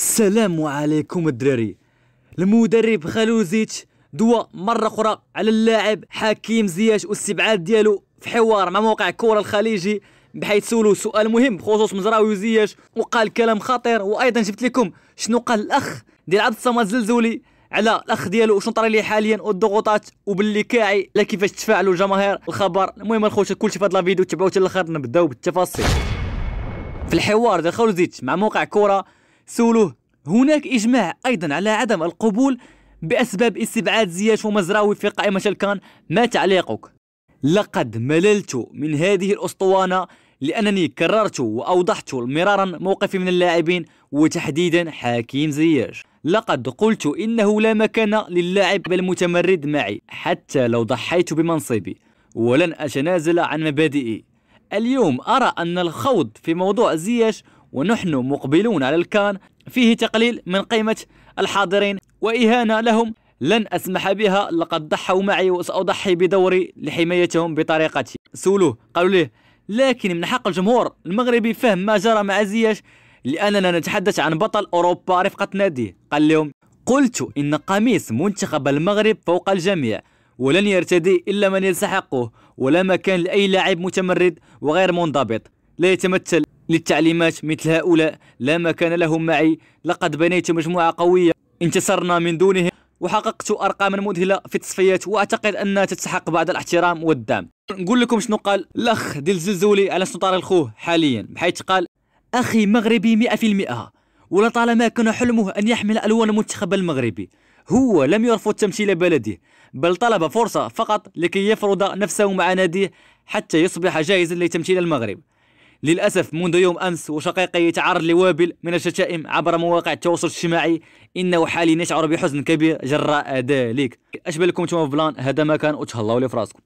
السلام عليكم الدراري المدرب خلوزيتش دوا مرة أخرى على اللاعب حكيم زياش والاستبعاد ديالو في حوار مع موقع كورة الخليجي بحيث سولو سؤال مهم بخصوص مزراوي وزياش وقال كلام خطير وأيضا جبت لكم شنو قال الأخ ديال عبد الصمد الزلزولي على الاخ ديالو وشنو طرا ليه حاليا والضغوطات وباللي كاعي لا كيفاش تفاعلوا الجماهير الخبر المهم الخوت كلشي في هذا الفيديو تبعوه حتى الاخر نبداو بالتفاصيل في الحوار ديال خولزيتش مع موقع كره سولوه هناك إجماع أيضا على عدم القبول بأسباب استبعاد زياش ومزراوي في قائمة شلكان ما تعليقك لقد مللت من هذه الأسطوانة لأنني كررت وأوضحت مرارا موقفي من اللاعبين وتحديدا حكيم زياش لقد قلت إنه لا مكان للاعب المتمرد معي حتى لو ضحيت بمنصبي ولن أتنازل عن مبادئي اليوم أرى أن الخوض في موضوع زياش ونحن مقبلون على الكان فيه تقليل من قيمة الحاضرين وإهانة لهم لن أسمح بها لقد ضحوا معي وسأضحي بدوري لحمايتهم بطريقتي سولوه قالوا له لكن من حق الجمهور المغربي فهم ما جرى مع زياش لأننا نتحدث عن بطل أوروبا رفقة ناديه قال لهم قلت إن قميص منتخب المغرب فوق الجميع ولن يرتدي إلا من يستحقه ولا مكان لأي لاعب متمرد وغير منضبط لا يتمثل للتعليمات مثل هؤلاء لا مكان لهم معي لقد بنيت مجموعة قوية انتصرنا من دونهم وحققت ارقاما مذهله في التصفيات واعتقد انها تستحق بعض الاحترام والدعم نقول لكم شنو قال الاخ ديال الزلزولي على سنطار الخوه حاليا بحيث قال اخي مغربي 100% ولطالما كان حلمه ان يحمل الوان المنتخب المغربي هو لم يرفض تمثيل بلده بل طلب فرصة فقط لكي يفرض نفسه مع ناديه حتى يصبح جاهزا لتمثيل المغرب للأسف منذ يوم أمس وشقيقي يتعرض لوابل من الشتائم عبر مواقع التواصل الاجتماعي إنه حاليا يشعر بحزن كبير جراء ذلك أشبه لكم نتوما في بلان هذا كان وتهلاو لي فراسكم